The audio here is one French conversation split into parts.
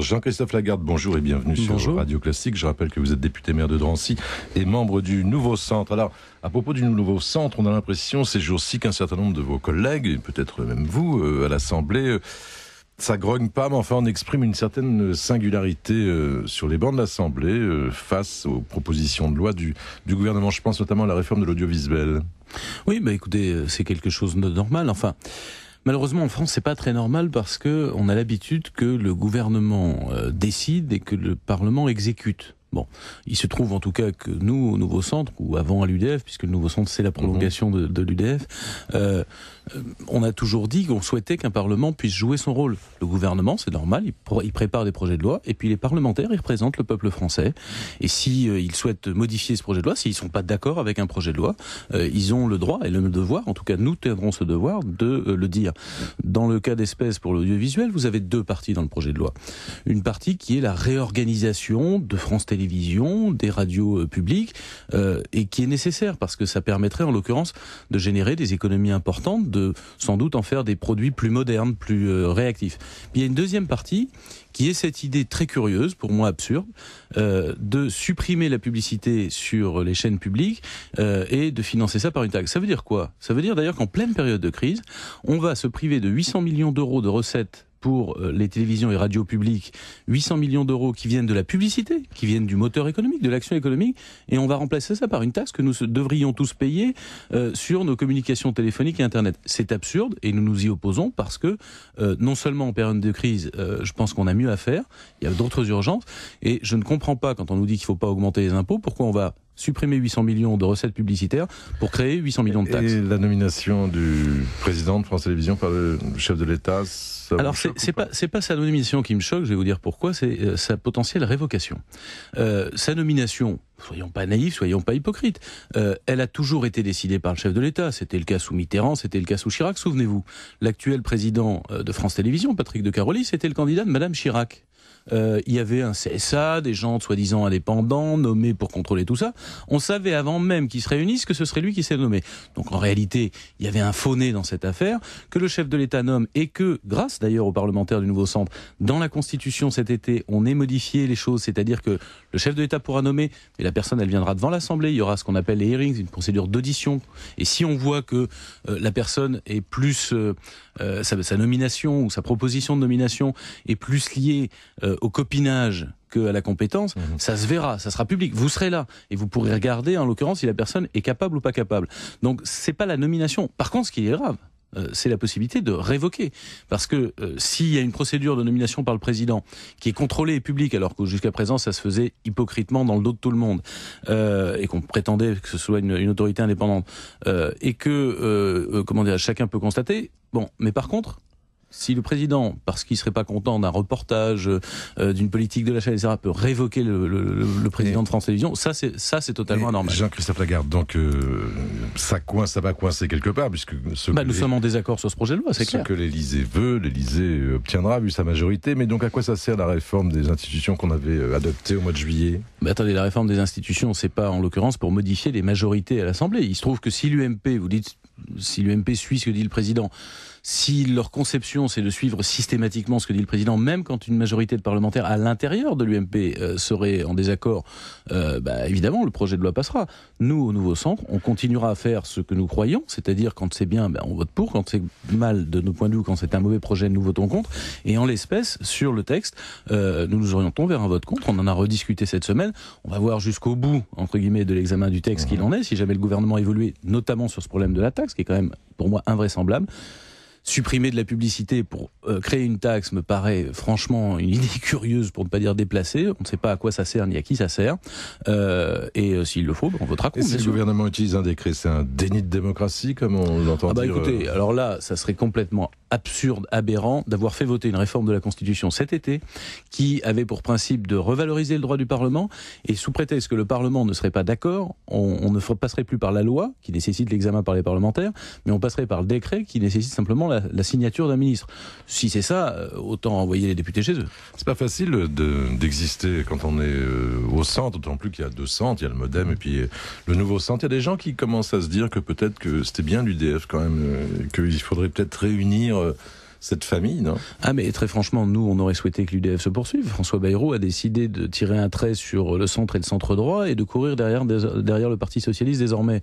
Jean-Christophe Lagarde, bonjour et bienvenue sur Radio Classique. Je rappelle que vous êtes député maire de Drancy et membre du nouveau centre. Alors, à propos du nouveau centre, on a l'impression ces jours-ci qu'un certain nombre de vos collègues, et peut-être même vous, euh, à l'Assemblée, euh, ça grogne pas, mais enfin on exprime une certaine singularité euh, sur les bancs de l'Assemblée face aux propositions de loi du, du gouvernement. Je pense notamment à la réforme de l'audiovisuel. Oui, bah écoutez, c'est quelque chose de normal. Enfin, Malheureusement, en France, c'est pas très normal parce que on a l'habitude que le gouvernement euh, décide et que le Parlement exécute. Bon, il se trouve en tout cas que nous, au nouveau centre, ou avant à l'UDF, puisque le nouveau centre c'est la prolongation de, l'UDF, euh, on a toujours dit qu'on souhaitait qu'un Parlement puisse jouer son rôle. Le gouvernement, c'est normal, il, prépare des projets de loi, et puis les parlementaires, ils représentent le peuple français. Et s'ils euh, souhaitent modifier ce projet de loi, s'ils ne sont pas d'accord avec un projet de loi, euh, ils ont le droit et le devoir, en tout cas nous tiendrons ce devoir, de le dire. Dans le cas d'espèce pour l'audiovisuel, vous avez deux parties dans le projet de loi. Une partie qui est la réorganisation de France Télévisions des radios euh, publiques, euh, et qui est nécessaire parce que ça permettrait en l'occurrence de générer des économies importantes, de sans doute en faire des produits plus modernes, plus euh, réactifs. il y a une deuxième partie qui est cette idée très curieuse, pour moi absurde, de supprimer la publicité sur les chaînes publiques et de financer ça par une taxe. Ça veut dire quoi Ça veut dire d'ailleurs qu'en pleine période de crise, on va se priver de 800 millions d'euros de recettes pour euh, les télévisions et radios publiques 800 millions d'euros qui viennent de la publicité, qui viennent du moteur économique, de l'action économique, et on va remplacer ça par une taxe que nous devrions tous payer euh, sur nos communications téléphoniques et Internet. C'est absurde et nous nous y opposons parce que euh, non seulement en période de crise, je pense qu'on a mieux à faire, il y a d'autres urgences, et je ne comprends pas quand on nous dit qu'il ne faut pas augmenter les impôts, pourquoi on va supprimer 800 millions de recettes publicitaires pour créer 800 millions de taxes. Et la nomination du président de France Télévisions par le chef de l'État alors c'est pas, pas, pas sa nomination qui me choque, je vais vous dire pourquoi, c'est euh, sa potentielle révocation. Euh, sa nomination, soyons pas naïfs, soyons pas hypocrites, euh, elle a toujours été décidée par le chef de l'État. C'était le cas sous Mitterrand, c'était le cas sous Chirac, souvenez-vous. L'actuel président de France Télévisions, Patrick de Caroli, c'était le candidat de Madame Chirac. Euh, il y avait un CSA, des gens soi-disant indépendants, nommés pour contrôler tout ça. On savait avant même qu'ils se réunissent que ce serait lui qui s'est nommé. Donc en réalité, il y avait un faux dans cette affaire, que le chef de l'État nomme et que, grâce d'ailleurs aux parlementaires du Nouveau Centre, dans la Constitution cet été, on ait modifié les choses, c'est-à-dire que le chef de l'État pourra nommer, mais la personne, elle viendra devant l'Assemblée, il y aura ce qu'on appelle les hearings, une procédure d'audition. Et si on voit que euh, la personne est plus... Euh, sa, sa, nomination ou sa proposition de nomination est plus liée au copinage que à la compétence, mhm. ça se verra, ça sera public. Vous serez là et vous pourrez regarder en l'occurrence si la personne est capable ou pas capable. Donc c'est pas la nomination. Par contre, ce qui est grave, euh, c'est la possibilité de révoquer. Parce que euh, s'il y a une procédure de nomination par le président qui est contrôlée et publique, alors que jusqu'à présent ça se faisait hypocritement dans le dos de tout le monde, euh, et qu'on prétendait que ce soit une, autorité indépendante, et que, comment dire, chacun peut constater, bon, mais par contre, si le président, parce qu'il ne serait pas content d'un reportage, euh, d'une politique de chaîne, etc., peut révoquer le, président de France Télévisions, ça c'est totalement anormal. Jean-Christophe Lagarde, donc euh, ça coince, ça va coincer quelque part, puisque bah, nous sommes en désaccord sur ce projet de loi, c'est clair. Ce que l'Élysée veut, l'Élysée obtiendra vu sa majorité. Mais donc à quoi ça sert la réforme des institutions qu'on avait euh, adoptée au mois de juillet bah, attendez, la réforme des institutions, c'est pas en l'occurrence pour modifier les majorités à l'Assemblée. Il se trouve que si l'UMP, vous dites, si l'UMP suit ce que dit le président si leur conception c'est de suivre systématiquement ce que dit le président, même quand une majorité de parlementaires à l'intérieur de l'UMP euh, serait en désaccord, euh, bah, évidemment le projet de loi passera. Nous, au nouveau centre, on continuera à faire ce que nous croyons, c'est-à-dire quand c'est bien, bah, on vote pour, quand c'est mal de nos points de vue, quand c'est un mauvais projet, nous votons contre. Et en l'espèce, sur le texte, euh, nous nous orientons vers un vote contre. On en a rediscuté cette semaine. On va voir jusqu'au bout, entre guillemets, de l'examen du texte qu'il en est, si jamais le gouvernement évoluait, notamment sur ce problème de la taxe, qui est quand même pour moi invraisemblable supprimer de la publicité pour euh, créer une taxe me paraît franchement une idée curieuse pour ne pas dire déplacée. On ne sait pas à quoi ça sert ni à qui ça sert. Euh, et euh, s'il le faut, ben, on votera contre. Et si le gouvernement utilise un décret, c'est un déni de démocratie, comme on l'entend ah bah dire Écoutez, alors là, ça serait complètement absurde, aberrant d'avoir fait voter une réforme de la Constitution cet été qui avait pour principe de revaloriser le droit du Parlement et sous prétexte que le Parlement ne serait pas d'accord, on, on ne passerait plus par la loi qui nécessite l'examen par les parlementaires, mais on passerait par le décret qui nécessite simplement la la, signature d'un ministre. Si c'est ça, euh, autant envoyer les députés chez eux. C'est pas facile d'exister quand on est euh, au centre, d'autant plus qu'il y a deux centres, il y a le Modem et puis euh, le nouveau centre. Il y a des gens qui commencent à se dire que peut-être que c'était bien l'UDF quand même, qu'il faudrait peut-être réunir. cette famille, non Ah mais très franchement, nous, on aurait souhaité que l'UDF se poursuive. François Bayrou a décidé de tirer un trait sur le centre et le centre droit et de courir derrière le Parti socialiste désormais.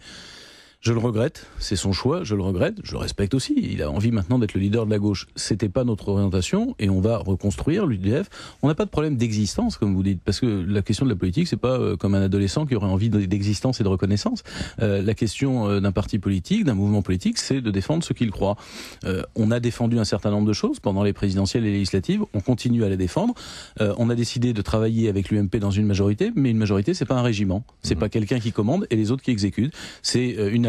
Je le regrette, c'est son choix, je le regrette, je le respecte aussi. Il a envie maintenant d'être le leader de la gauche. C'était pas notre orientation et on va reconstruire l'UDF. On n'a pas de problème d'existence, comme vous dites, parce que la question de la politique, c'est pas euh, comme un adolescent qui aurait envie d'existence et de reconnaissance. Euh, la question euh, d'un parti politique, d'un mouvement politique, c'est de défendre ce qu'il croit. on a défendu un certain nombre de choses pendant les présidentielles et les législatives, on continue à les défendre. on a décidé de travailler avec l'UMP dans une majorité, mais une majorité, c'est pas un régiment. C'est mmh. pas quelqu'un qui commande et les autres qui exécutent. C'est une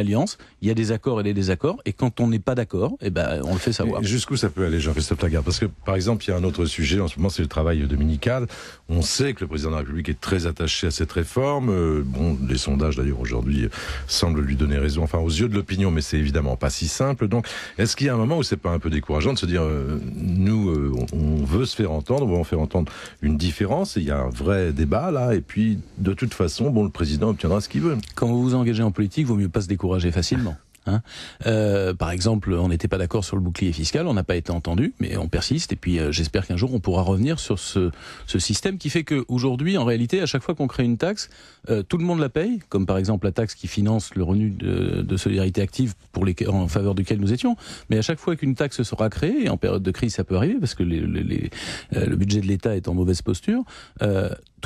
il y a des accords et des désaccords, et quand on n'est pas d'accord, eh ben, on le fait savoir. Jusqu'où ça peut aller, Jean-Christophe Lagarde Parce que, par exemple, il y a un autre sujet en ce moment, c'est le travail dominical. On sait que le président de la République est très attaché à cette réforme. Euh, bon, les sondages, d'ailleurs, aujourd'hui, semblent lui donner raison, enfin, aux yeux de l'opinion, mais c'est évidemment pas si simple. Donc, est-ce qu'il y a un moment où c'est pas un peu décourageant de se dire, euh, nous, euh, on veut se faire entendre, on veut en faire entendre une différence, et il y a un vrai débat, là, et puis, de toute façon, bon, le président obtiendra ce qu'il veut. Quand vous vous engagez en politique, vaut mieux pas se décourager facilement. Hein. Euh, par exemple, on n'était pas d'accord sur le bouclier fiscal, on n'a pas été entendu, mais on persiste. Et puis, euh, j'espère qu'un jour, on pourra revenir sur ce, système qui fait qu'aujourd'hui en réalité, à chaque fois qu'on crée une taxe, euh, tout le monde la paye, comme par exemple la taxe qui finance le revenu de, solidarité active pour les, en faveur duquel nous étions. Mais à chaque fois qu'une taxe sera créée, en période de crise, ça peut arriver parce que les, le budget de l'État est en mauvaise posture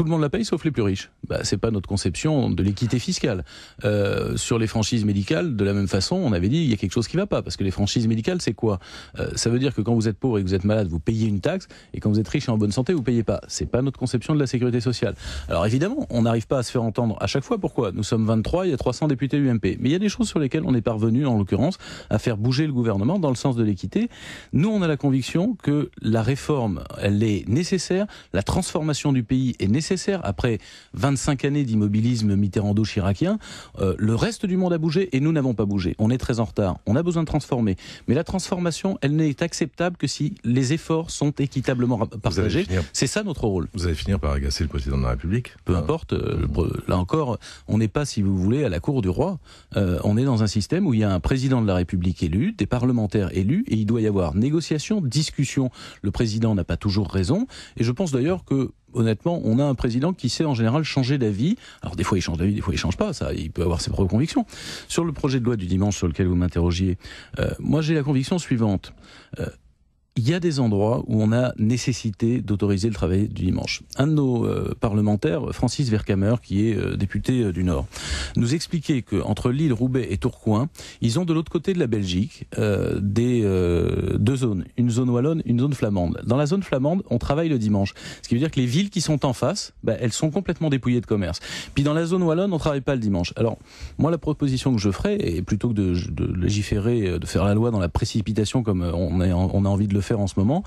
tout le monde la paye sauf les plus riches. Bah, c'est pas notre conception de l'équité fiscale. Euh, sur les franchises médicales, de la même façon, on avait dit il y a quelque chose qui va pas parce que les franchises médicales, c'est quoi euh, Ça veut dire que quand vous êtes pauvre et que vous êtes malade, vous payez une taxe et quand vous êtes riche et en bonne santé, vous payez pas. C'est pas notre conception de la sécurité sociale. Alors évidemment, on n'arrive pas à se faire entendre à chaque fois. Pourquoi Nous sommes 23, il y a 300 députés UMP, mais il y a des choses sur lesquelles on est parvenu en l'occurrence à faire bouger le gouvernement dans le sens de l'équité. Nous, on a la conviction que la réforme, elle est nécessaire, la transformation du pays est nécessaire nécessaire. Après 25 années d'immobilisme mitterrando-chiracien, euh, le reste du monde a bougé et nous n'avons pas bougé. On est très en retard. On a besoin de transformer. Mais la transformation, elle n'est acceptable que si les efforts sont équitablement partagés. C'est ça notre rôle. Vous allez finir par agacer le président de la République Peu importe. Euh, euh, là encore, on n'est pas, si vous voulez, à la cour du roi. on est dans un système où il y a un président de la République élu, des parlementaires élus, et il doit y avoir négociation, discussion. Le président n'a pas toujours raison. Et je pense d'ailleurs que honnêtement, on a un président qui sait en général changer d'avis. Alors des fois il change d'avis, des fois il change pas, ça, il peut avoir ses propres convictions. Sur le projet de loi du dimanche sur lequel vous m'interrogiez, euh, moi j'ai la conviction suivante. Euh, il y a des endroits où on a nécessité d'autoriser le travail du dimanche. Un de nos euh, parlementaires, Francis Vercamer, qui est euh, député euh, du Nord, nous expliquait qu'entre Lille, Roubaix et Tourcoing, ils ont de l'autre côté de la Belgique des deux zones, une zone wallonne, une zone flamande. Dans la zone flamande, on travaille le dimanche, ce qui veut dire que les villes qui sont en face, bah, elles sont complètement dépouillées de commerce. Puis dans la zone wallonne, on travaille pas le dimanche. Alors moi, la proposition que je ferai, et plutôt que de, légiférer, de faire la loi dans la précipitation comme on, est, on a envie de le faire en ce moment,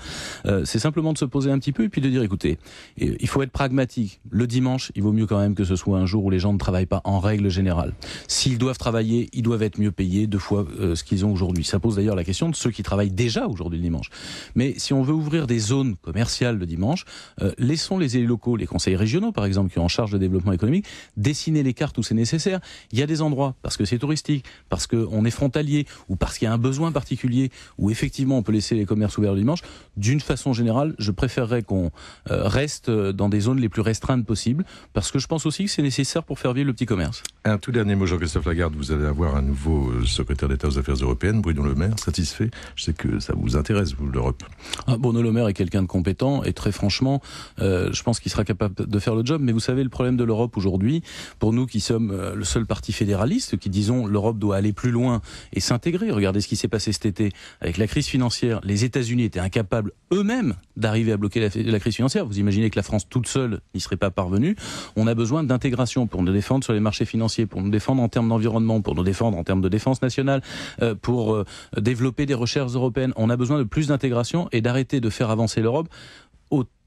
euh, c'est simplement de se poser un petit peu et puis de dire, écoutez, il faut être pragmatique. Le dimanche, il vaut mieux quand même que ce soit un jour où les gens ne travaillent pas en règle générale. S'ils doivent travailler, ils doivent être mieux payés deux fois euh, ce qu'ils ont aujourd'hui. Ça pose d'ailleurs la question de ceux qui travaillent déjà aujourd'hui le dimanche. Mais si on veut ouvrir des zones commerciales le dimanche, euh, laissons les élus locaux, les conseils régionaux par exemple, qui ont en charge de développement économique, dessiner les cartes où c'est nécessaire. Il y a des endroits, parce que c'est touristique, parce qu'on est frontalier, ou parce qu'il y a un besoin particulier, où effectivement on peut laisser les commerces ouverts vers le dimanche. D'une façon générale, je préférerais qu'on euh, reste euh, dans des zones les plus restreintes possibles, parce que je pense aussi que c'est nécessaire pour faire vivre le petit commerce. Un tout dernier mot, Jean-Christophe Lagarde, vous allez avoir un nouveau euh, secrétaire d'État aux Affaires européennes, Bruno Le Maire, satisfait Je sais que ça vous intéresse, vous, l'Europe. Ah, Bruno Le Maire est quelqu'un de compétent, et très franchement, je pense qu'il sera capable de faire le job, mais vous savez, le problème de l'Europe aujourd'hui, pour nous qui sommes le seul parti fédéraliste, qui disons l'Europe doit aller plus loin et s'intégrer, regardez ce qui s'est passé cet été avec la crise financière, les États-Unis, étaient incapables eux-mêmes d'arriver à bloquer la, crise financière. Vous imaginez que la France toute seule n'y serait pas parvenue. On a besoin d'intégration pour nous défendre sur les marchés financiers, pour nous défendre en termes d'environnement, pour nous défendre en termes de défense nationale, euh, pour euh, développer des recherches européennes. On a besoin de plus d'intégration et d'arrêter de faire avancer l'Europe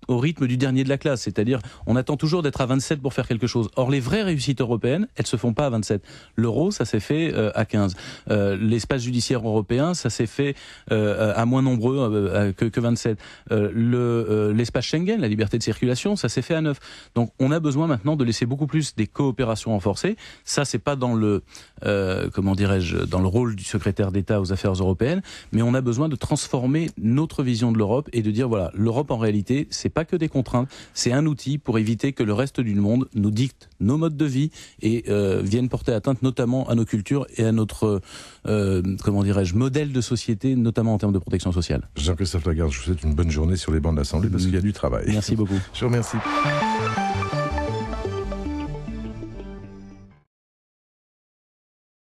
au rythme du dernier de la classe. C'est-à-dire, on attend toujours d'être à 27 pour faire quelque chose. Or, les vraies réussites européennes, elles se font pas à 27. L'euro, ça s'est fait euh, à 15. Euh, l'espace judiciaire européen, ça s'est fait euh, à moins nombreux que, que, 27. L'espace Schengen, la liberté de circulation, ça s'est fait à 9. Donc, on a besoin maintenant de laisser beaucoup plus des coopérations renforcées. Ça, c'est pas dans le, comment dirais-je, dans le rôle du secrétaire d'État aux affaires européennes, mais on a besoin de transformer notre vision de l'Europe et de dire, voilà, l'Europe en réalité, c'est pas que des contraintes, c'est un outil pour éviter que le reste du monde nous dicte nos modes de vie et euh, vienne porter atteinte notamment à nos cultures et à notre, euh, comment dirais-je, modèle de société, notamment en termes de protection sociale. Jean-Christophe Lagarde, je vous souhaite une bonne journée sur les bancs de l'Assemblée parce qu'il y a du travail. Merci beaucoup. Je vous remercie.